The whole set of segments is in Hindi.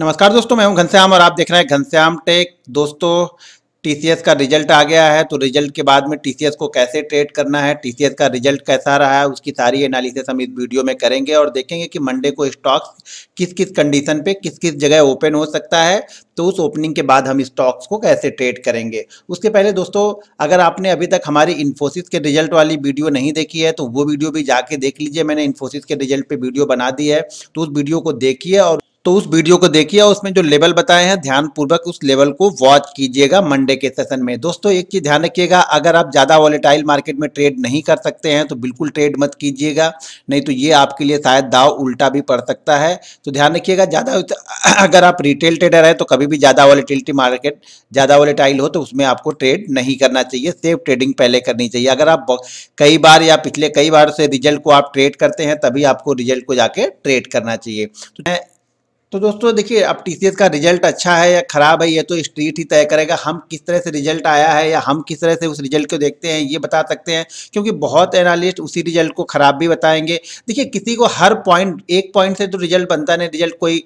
नमस्कार दोस्तों मैं हूं घनश्याम और आप देख रहे हैं घनश्याम टेक दोस्तों टीसीएस का रिजल्ट आ गया है तो रिजल्ट के बाद में टीसीएस को कैसे ट्रेड करना है टीसीएस का रिजल्ट कैसा रहा है उसकी सारी एनालिसिस हम इस वीडियो में करेंगे और देखेंगे कि मंडे को स्टॉक्स किस किस कंडीशन पे किस किस जगह ओपन हो सकता है तो उस ओपनिंग के बाद हम स्टॉक्स को कैसे ट्रेड करेंगे उसके पहले दोस्तों अगर आपने अभी तक हमारी इन्फोसिस के रिजल्ट वाली वीडियो नहीं देखी है तो वो वीडियो भी जाके देख लीजिए मैंने इन्फोसिस के रिजल्ट पर वीडियो बना दी है तो उस वीडियो को देखिए और तो उस वीडियो को देखिए और उसमें जो लेवल बताए हैं ध्यानपूर्वक उस लेवल को वॉच कीजिएगा मंडे के सेशन में दोस्तों एक चीज़ ध्यान रखिएगा अगर आप ज़्यादा वॉलेटाइल मार्केट में ट्रेड नहीं कर सकते हैं तो बिल्कुल ट्रेड मत कीजिएगा नहीं तो ये आपके लिए शायद दाव उल्टा भी पड़ सकता है तो ध्यान रखिएगा ज़्यादा अगर आप रिटेल ट्रेडर हैं तो कभी भी ज़्यादा वॉलेटिलिटी मार्केट ज़्यादा वॉलेटाइल हो तो उसमें आपको ट्रेड नहीं करना चाहिए सेफ ट्रेडिंग पहले करनी चाहिए अगर आप कई बार या पिछले कई बार से रिजल्ट को आप ट्रेड करते हैं तभी आपको रिजल्ट को जाके ट्रेड करना चाहिए तो तो दोस्तों देखिए अब टी का रिजल्ट अच्छा है या ख़राब है ये तो स्ट्रीट ही तय करेगा हम किस तरह से रिजल्ट आया है या हम किस तरह से उस रिजल्ट को देखते हैं ये बता सकते हैं क्योंकि बहुत एनालिस्ट उसी रिजल्ट को ख़राब भी बताएंगे देखिए किसी को हर पॉइंट एक पॉइंट से तो रिजल्ट बनता नहीं रिजल्ट कोई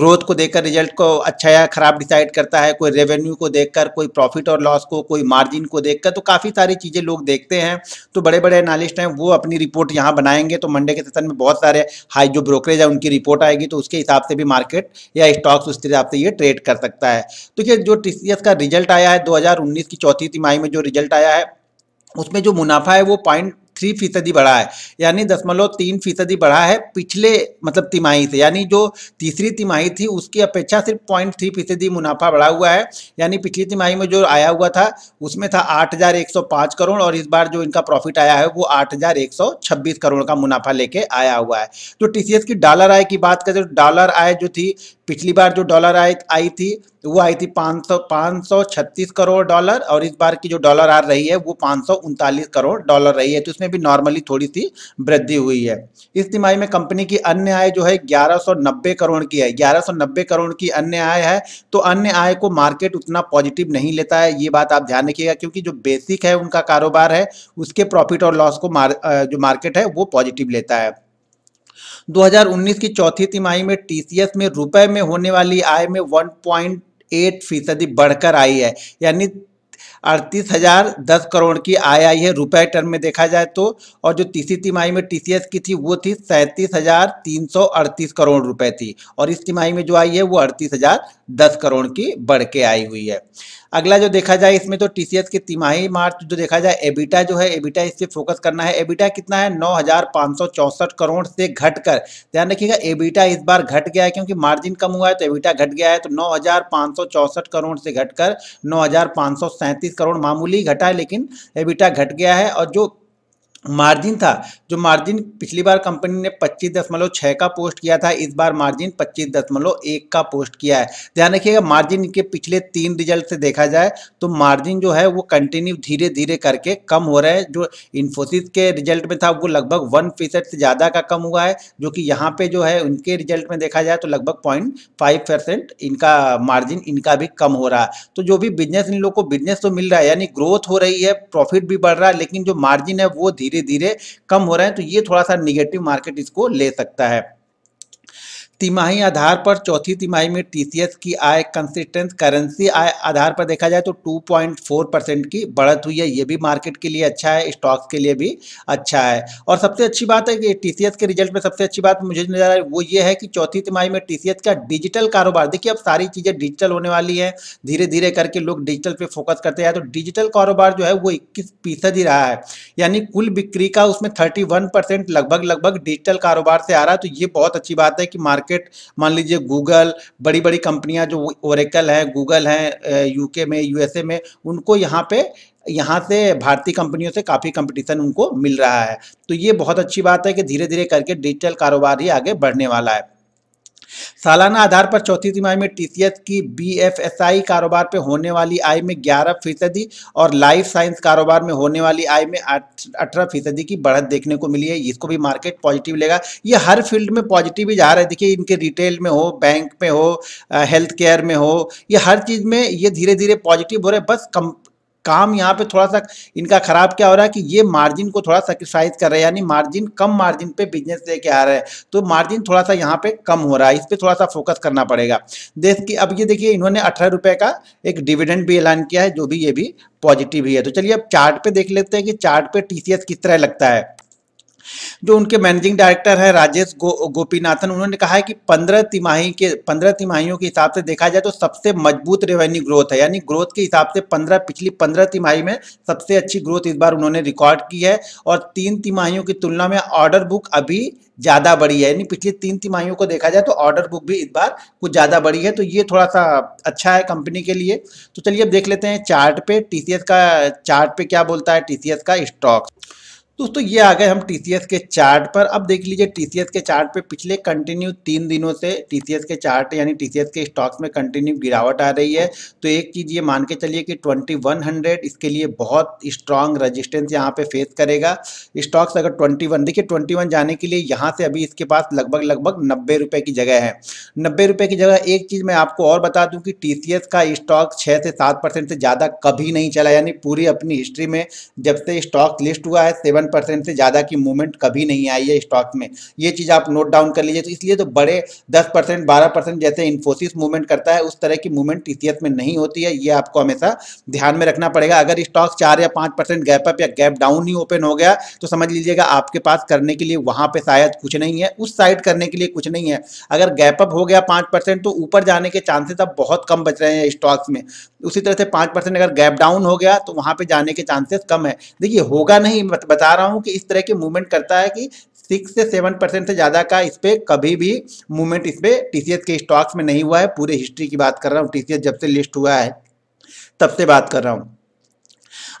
ग्रोथ को देखकर रिजल्ट को अच्छा या ख़राब डिसाइड करता है कोई रेवेन्यू को देखकर कोई प्रॉफिट और लॉस को कोई मार्जिन को देखकर तो काफ़ी सारी चीज़ें लोग देखते हैं तो बड़े बड़े एनालिस्ट हैं वो अपनी रिपोर्ट यहाँ बनाएंगे तो मंडे के सेशन में बहुत सारे हाई जो ब्रोकरेज है उनकी रिपोर्ट आएगी तो उसके हिसाब से भी मार्केट या स्टॉक्स उस तरह से ये ट्रेड कर सकता है तो ये जो टी का रिजल्ट आया है 2019 की चौथी तिमाही में जो रिजल्ट आया है उसमें जो मुनाफा है वो पॉइंट थ्री फीसदी बढ़ा है यानी दशमलव तीन फीसदी बढ़ा है पिछले मतलब तिमाही से यानी जो तीसरी तिमाही थी उसकी अपेक्षा सिर्फ पॉइंट थ्री फीसदी मुनाफा बढ़ा हुआ है यानी पिछली तिमाही में जो आया हुआ था उसमें था आठ हज़ार एक सौ पाँच करोड़ और इस बार जो इनका प्रॉफिट आया है वो आठ हज़ार एक सौ छब्बीस करोड़ का मुनाफा लेके आया हुआ है जो तो टी की डॉलर आय की बात करें तो डॉलर आय जो थी पिछली बार जो डॉलर आई आई थी वो आई थी पाँच सौ पाँच सौ छत्तीस करोड़ डॉलर और इस बार की जो डॉलर आ रही है वो पाँच सौ उनतालीस करोड़ डॉलर रही है तो इसमें भी नॉर्मली थोड़ी सी वृद्धि हुई है इस तिमाही में कंपनी की अन्य आय जो है ग्यारह सौ नब्बे करोड़ की है ग्यारह सौ नब्बे करोड़ की अन्य आय है तो अन्य आय को मार्केट उतना पॉजिटिव नहीं लेता है ये बात आप ध्यान रखिएगा क्योंकि जो बेसिक है उनका कारोबार है उसके प्रॉफिट और लॉस को मार, जो मार्केट है वो पॉजिटिव लेता है 2019 की चौथी तिमाही में टीसीएस में रुपए में होने वाली आय में 1.8 फीसदी बढ़कर आई है यानी अड़तीस हजार दस करोड़ की आय आई है रुपए टर्म में देखा जाए तो और जो तीसरी तिमाही में टीसीएस की थी वो थी सैंतीस हजार तीन सौ अड़तीस करोड़ रुपए थी और इस तिमाही में जो आई है वो अड़तीस हजार दस करोड़ की बढ़ के आई हुई है अगला जो देखा जाए इसमें तो टी की तिमाही मार्च जो देखा जाए एबिटा जो है एबिटा इस पर फोकस करना है एबिटा कितना है नौ करोड़ से घटकर ध्यान रखिएगा एबिटा इस बार घट गया है क्योंकि मार्जिन कम हुआ है तो एबिटा घट गया है तो नौ करोड़ से घटकर नौ करोड़ मामूली घटा है लेकिन एबिटा घट गया है और जो मार्जिन था जो मार्जिन पिछली बार कंपनी ने पच्चीस दशमलव छः का पोस्ट किया था इस बार मार्जिन पच्चीस दशमलव एक का पोस्ट किया है ध्यान रखिएगा मार्जिन के पिछले तीन रिजल्ट से देखा जाए तो मार्जिन जो है वो कंटिन्यू धीरे धीरे करके कम हो रहा है जो इन्फोसिस के रिजल्ट में था वो लगभग वन फीसद से ज़्यादा का कम हुआ है जो कि यहाँ पर जो है उनके रिजल्ट में देखा जाए तो लगभग पॉइंट फाइव परसेंट इनका मार्जिन इनका भी कम हो रहा है तो जो भी बिजनेस इन लोग को बिजनेस तो मिल रहा है यानी ग्रोथ हो रही है प्रॉफिट भी बढ़ रहा है लेकिन जो मार्जिन है वो धीरे धीरे धीरे कम हो रहे हैं तो ये थोड़ा सा निगेटिव मार्केट इसको ले सकता है तिमाही आधार पर चौथी तिमाही में टीसीएस की आय कंसिस्टेंट करेंसी आय आधार पर देखा जाए तो 2.4 परसेंट की बढ़त हुई है ये भी मार्केट के लिए अच्छा है स्टॉक्स के लिए भी अच्छा है और सबसे अच्छी बात है कि टीसीएस के रिजल्ट में सबसे अच्छी बात मुझे नजर आ रही वो ये है कि चौथी तिमाही में टीसीएस का डिजिटल कारोबार देखिए अब सारी चीज़ें डिजिटल होने वाली है धीरे धीरे करके लोग डिजिटल पे फोकस करते हैं तो डिजिटल कारोबार जो है वो इक्कीस फीसद ही रहा है यानी कुल बिक्री का उसमें थर्टी लगभग लगभग डिजिटल कारोबार से आ रहा है तो ये बहुत अच्छी बात है कि मार्केट मार्केट मान लीजिए गूगल बड़ी बड़ी कंपनियां जो ओरेकल है गूगल है यूके में यूएसए में उनको यहाँ पे यहाँ से भारतीय कंपनियों से काफ़ी कंपटीशन उनको मिल रहा है तो ये बहुत अच्छी बात है कि धीरे धीरे करके डिजिटल कारोबार ही आगे बढ़ने वाला है सालाना आधार पर चौथी तिमाही में टी की बीएफएसआई कारोबार पर होने वाली आय में 11 फीसदी और लाइफ साइंस कारोबार में होने वाली आय में 18 फीसदी की बढ़त देखने को मिली है इसको भी मार्केट पॉजिटिव लेगा ये हर फील्ड में पॉजिटिव ही जा रहा है देखिए इनके रिटेल में हो बैंक में हो हेल्थ केयर में हो ये हर चीज़ में ये धीरे धीरे पॉजिटिव हो रहे बस काम यहाँ पे थोड़ा सा इनका खराब क्या हो रहा है कि ये मार्जिन को थोड़ा सेक्रीफाइस कर रहे हैं यानी मार्जिन कम मार्जिन पे बिजनेस लेके आ रहे हैं तो मार्जिन थोड़ा सा यहाँ पे कम हो रहा है इस पर थोड़ा सा फोकस करना पड़ेगा देश की अब ये देखिए इन्होंने अठारह रुपये का एक डिविडेंड भी ऐलान किया है जो भी ये भी पॉजिटिव ही है तो चलिए अब चार्ट पे देख लेते हैं कि चार्ट पे टीसीएस किस तरह लगता है जो उनके मैनेजिंग डायरेक्टर है राजेश गो, गोपीनाथन उन्होंने कहा है कि पंद्रह तिमाही के पंद्रह तिमाहियों के हिसाब से देखा जाए तो सबसे मजबूत रेवेन्यू ग्रोथ है यानी ग्रोथ के हिसाब से पंद्रह पिछली पंद्रह तिमाही में सबसे अच्छी ग्रोथ इस बार उन्होंने रिकॉर्ड की है और तीन तिमाहियों की तुलना में ऑर्डर बुक अभी ज़्यादा बड़ी है यानी पिछली तीन तिमाहियों को देखा जाए तो ऑर्डर बुक भी इस बार कुछ ज़्यादा बड़ी है तो ये थोड़ा सा अच्छा है कंपनी के लिए तो चलिए अब देख लेते हैं चार्ट पे टीसीएस का चार्ट पे क्या बोलता है टीसीएस का स्टॉक दोस्तों ये आ गए हम टी के चार्ट पर अब देख लीजिए टी के चार्ट पे पिछले कंटिन्यू तीन दिनों से टी के चार्ट यानी टी के स्टॉक्स में कंटिन्यू गिरावट आ रही है तो एक चीज़ ये मान के चलिए कि 2100 इसके लिए बहुत स्ट्रांग रेजिस्टेंस यहाँ पे फेस करेगा स्टॉक्स अगर 21 देखिए 21 जाने के लिए यहाँ से अभी इसके पास लगभग लगभग नब्बे रुपये की जगह है नब्बे रुपये की जगह एक चीज़ मैं आपको और बता दूँ कि टी का स्टॉक छः से सात से ज़्यादा कभी नहीं चला यानी पूरी अपनी हिस्ट्री में जब से स्टॉक लिस्ट हुआ है सेवन सेवन परसेंट से ज़्यादा की मूवमेंट कभी नहीं आई है स्टॉक में ये चीज़ आप नोट डाउन कर लीजिए तो इसलिए तो बड़े दस परसेंट बारह परसेंट जैसे इन्फोसिस मूवमेंट करता है उस तरह की मूवमेंट टी में नहीं होती है ये आपको हमेशा ध्यान में रखना पड़ेगा अगर स्टॉक चार या पाँच परसेंट गैप अप या गैप डाउन ही ओपन हो गया तो समझ लीजिएगा आपके पास करने के लिए वहाँ पर शायद कुछ नहीं है उस साइड करने के लिए कुछ नहीं है अगर गैप अप हो गया पाँच तो ऊपर जाने के चांसेस अब बहुत कम बच रहे हैं स्टॉक्स में उसी तरह से पाँच अगर गैप डाउन हो गया तो वहाँ पर जाने के चांसेस कम है देखिए होगा नहीं बता बता रहा हूँ कि इस तरह के मूवमेंट करता है कि सिक्स से सेवन परसेंट से ज़्यादा का इस पर कभी भी मूवमेंट इस पर टी के स्टॉक्स में नहीं हुआ है पूरे हिस्ट्री की बात कर रहा हूँ टी जब से लिस्ट हुआ है तब से बात कर रहा हूँ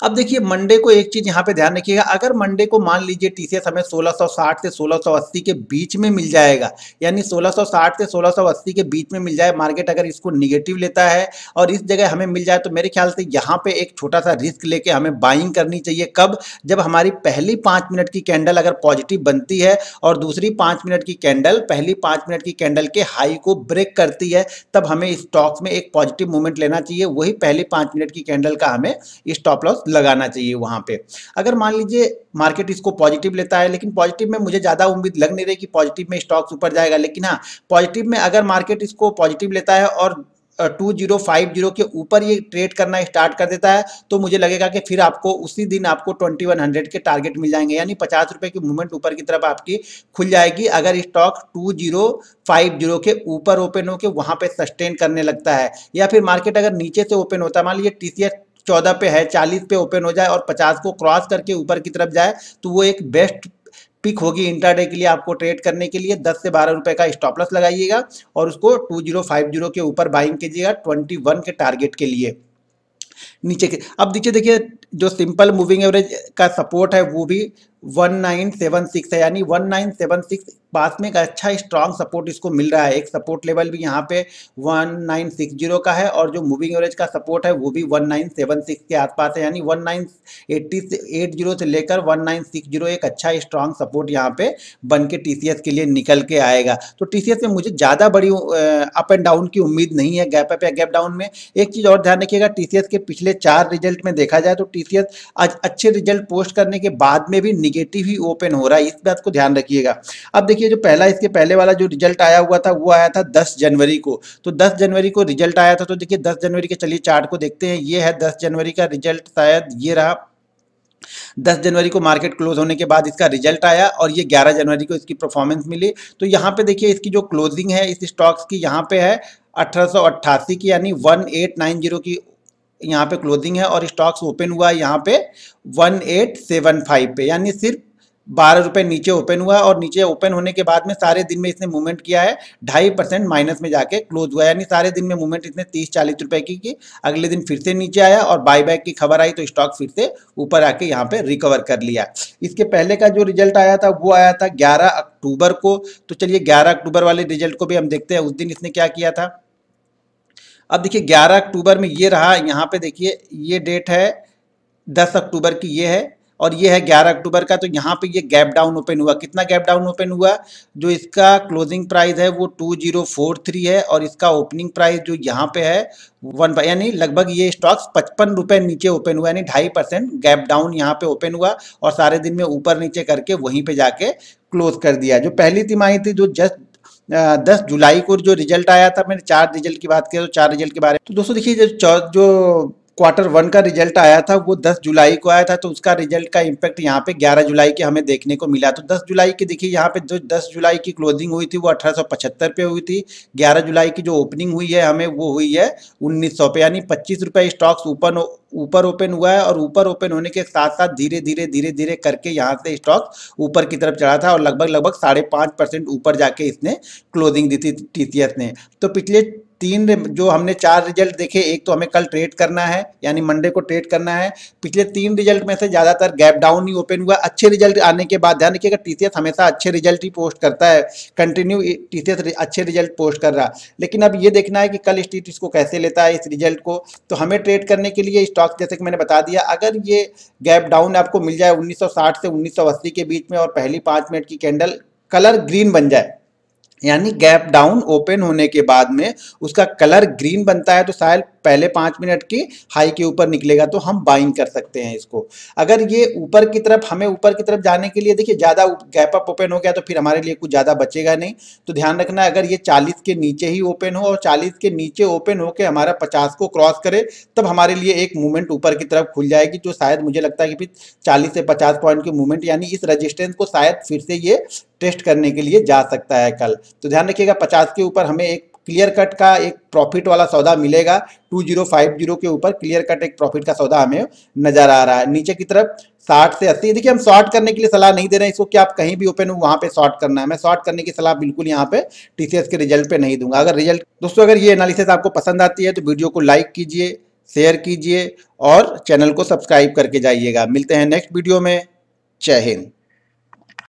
अब देखिए मंडे को एक चीज यहाँ पे ध्यान रखिएगा अगर मंडे को मान लीजिए टीसीएस हमें 1660 से 1680 के बीच में मिल जाएगा यानी 1660 से 1680 के बीच में मिल जाए मार्केट अगर इसको निगेटिव लेता है और इस जगह हमें मिल जाए तो मेरे ख्याल से यहाँ पे एक छोटा सा रिस्क लेके हमें बाइंग करनी चाहिए कब जब हमारी पहली पाँच मिनट की कैंडल अगर पॉजिटिव बनती है और दूसरी पाँच मिनट की कैंडल पहली पाँच मिनट की कैंडल के हाई को ब्रेक करती है तब हमें स्टॉक्स में एक पॉजिटिव मूवमेंट लेना चाहिए वही पहली पाँच मिनट की कैंडल का हमें स्टॉप लॉस लगाना चाहिए वहां पे अगर मान लीजिए मार्केट इसको पॉजिटिव लेता है लेकिन पॉजिटिव में मुझे ज़्यादा उम्मीद लग नहीं रही कि पॉजिटिव में स्टॉक्स ऊपर जाएगा लेकिन हाँ पॉजिटिव में अगर मार्केट इसको पॉजिटिव लेता है और टू जीरो फाइव जीरो के ऊपर ये ट्रेड करना स्टार्ट कर देता है तो मुझे लगेगा कि फिर आपको उसी दिन आपको ट्वेंटी वन हंड्रेड के टारगेट मिल जाएंगे यानी पचास रुपये की मूवमेंट ऊपर की तरफ आपकी खुल जाएगी अगर stock two zero five zero के ऊपर ओपन होकर वहाँ पे सस्टेन करने लगता है या फिर मार्केट अगर नीचे से ओपन होता है मान लीजिए टी सी एस चौदह पे है चालीस पे ओपन हो जाए और पचास को क्रॉस करके ऊपर की तरफ जाए तो वो एक बेस्ट पिक होगी इंटरडे के लिए आपको ट्रेड करने के लिए 10 से बारह रुपए का स्टॉप लॉस लगाइएगा और उसको 2050 के ऊपर बाइंग कीजिएगा 21 के टारगेट के लिए नीचे के अब नीचे देखिए जो सिंपल मूविंग एवरेज का सपोर्ट है वो भी 1976 है यानी 1976 पास में एक अच्छा स्ट्रॉन्ग सपोर्ट इसको मिल रहा है एक सपोर्ट लेवल भी यहाँ पे 1960 का है और जो मूविंग एवरेज का सपोर्ट है वो भी 1976 के आसपास है यानी 1980 से से लेकर 1960 एक अच्छा स्ट्रांग सपोर्ट यहाँ पे बन के टी के लिए निकल के आएगा तो टी में मुझे ज़्यादा बड़ी अप एंड डाउन की उम्मीद नहीं है गैप अप या गैप डाउन में एक चीज़ और ध्यान रखिएगा टी के पिछले चार रिजल्ट में देखा जाए तो टी अच्छे रिजल्ट पोस्ट करने के बाद में भी निगेटिव ही ओपन हो रहा है इस बात को ध्यान रखिएगा अब देखिए जो पहला इसके पहले वाला जो रिजल्ट आया हुआ था वो आया था दस जनवरी को तो दस जनवरी को रिजल्ट आया था तो देखिए दस जनवरी के चलिए चार्ट को देखते हैं ये है दस जनवरी का रिजल्ट शायद ये रहा 10 जनवरी को मार्केट क्लोज होने के बाद इसका रिजल्ट आया और ये 11 जनवरी को इसकी परफॉर्मेंस मिली तो यहाँ पे देखिए इसकी जो क्लोजिंग है इस स्टॉक्स की यहाँ पे है अठारह की यानी 1890 की यहाँ पे क्लोजिंग है और स्टॉक्स ओपन हुआ है यहाँ पे 1875 पे यानी सिर्फ बारह रुपये नीचे ओपन हुआ और नीचे ओपन होने के बाद में सारे दिन में इसने मूवमेंट किया है ढाई परसेंट माइनस में जाके क्लोज हुआ यानी सारे दिन में मूवमेंट इसने तीस चालीस रुपए की की अगले दिन फिर से नीचे आया और बैक की खबर आई तो स्टॉक फिर से ऊपर आके यहाँ पे रिकवर कर लिया इसके पहले का जो रिजल्ट आया था वो आया था ग्यारह अक्टूबर को तो चलिए ग्यारह अक्टूबर वाले रिजल्ट को भी हम देखते हैं उस दिन इसने क्या किया था अब देखिए 11 अक्टूबर में ये रहा यहाँ पे देखिए ये डेट है 10 अक्टूबर की ये है और ये है 11 अक्टूबर का तो यहाँ पे ये गैप डाउन ओपन हुआ कितना गैप डाउन ओपन हुआ जो इसका क्लोजिंग प्राइस है वो 2043 है और इसका ओपनिंग प्राइस जो यहाँ पे है वन यानी लगभग ये स्टॉक्स पचपन रुपये नीचे ओपन हुआ यानी ढाई परसेंट गैप डाउन यहाँ पे ओपन हुआ और सारे दिन में ऊपर नीचे करके वहीं पर जाके क्लोज कर दिया जो पहली तिमाही थी जो जस्ट दस जुलाई को जो रिजल्ट आया था मैंने चार रिजल्ट की बात की तो चार रिजल्ट के बारे में तो दोस्तों देखिए जो जो क्वार्टर वन का रिजल्ट आया था वो 10 जुलाई को आया था तो उसका रिजल्ट का इम्पैक्ट यहाँ पे 11 जुलाई के हमें देखने को मिला तो 10 जुलाई की देखिए यहाँ पे जो 10 जुलाई की क्लोजिंग हुई थी वो अठारह पे हुई थी 11 जुलाई की जो ओपनिंग हुई है हमें वो हुई है 1900 पे यानी पच्चीस रुपये स्टॉक्स ओपन ऊपर ओपन हुआ है और ऊपर ओपन होने के साथ साथ धीरे धीरे धीरे धीरे करके यहाँ से स्टॉक ऊपर की तरफ चढ़ा था और लगभग लगभग साढ़े पाँच परसेंट ऊपर जाके इसने क्लोजिंग दी थी टी ने तो पिछले तीन जो हमने चार रिजल्ट देखे एक तो हमें कल ट्रेड करना है यानी मंडे को ट्रेड करना है पिछले तीन रिजल्ट में से ज़्यादातर गैप डाउन ही ओपन हुआ अच्छे रिजल्ट आने के बाद ध्यान रखिएगा टी हमेशा अच्छे रिजल्ट ही पोस्ट करता है कंटिन्यू टी अच्छे रिजल्ट पोस्ट कर रहा लेकिन अब ये देखना है कि कल स्ट्रीट इसको कैसे लेता है इस रिजल्ट को तो हमें ट्रेड करने के लिए स्टॉक जैसे कि मैंने बता दिया अगर ये गैप डाउन आपको मिल जाए उन्नीस से उन्नीस के बीच में और पहली पाँच मिनट की कैंडल कलर ग्रीन बन जाए यानी गैप डाउन ओपन होने के बाद में उसका कलर ग्रीन बनता है तो साइल पहले पाँच मिनट की हाई के ऊपर निकलेगा तो हम बाइंग कर सकते हैं इसको अगर ये ऊपर की तरफ हमें ऊपर की तरफ जाने के लिए देखिए ज़्यादा गैप अप ओपन हो गया तो फिर हमारे लिए कुछ ज़्यादा बचेगा नहीं तो ध्यान रखना अगर ये चालीस के नीचे ही ओपन हो और चालीस के नीचे ओपन हो के हमारा पचास को क्रॉस करे तब हमारे लिए एक मूवमेंट ऊपर की तरफ खुल जाएगी जो शायद मुझे लगता है कि फिर चालीस से पचास पॉइंट की मूवमेंट यानी इस रजिस्टेंस को शायद फिर से ये टेस्ट करने के लिए जा सकता है कल तो ध्यान रखिएगा पचास के ऊपर हमें एक क्लियर कट का एक प्रॉफिट वाला सौदा मिलेगा 2050 के ऊपर क्लियर कट एक प्रॉफिट का सौदा हमें नजर आ रहा है नीचे की तरफ 60 से 80 देखिए हम शॉर्ट करने के लिए सलाह नहीं दे रहे हैं इसको कि आप कहीं भी ओपन हो वहाँ पे शॉर्ट करना है मैं शॉर्ट करने की सलाह बिल्कुल यहाँ पे टीसीएस के रिजल्ट पे नहीं दूंगा अगर रिजल्ट दोस्तों अगर ये एनालिसिस आपको पसंद आती है तो वीडियो को लाइक कीजिए शेयर कीजिए और चैनल को सब्सक्राइब करके जाइएगा मिलते हैं नेक्स्ट वीडियो में जय हिंद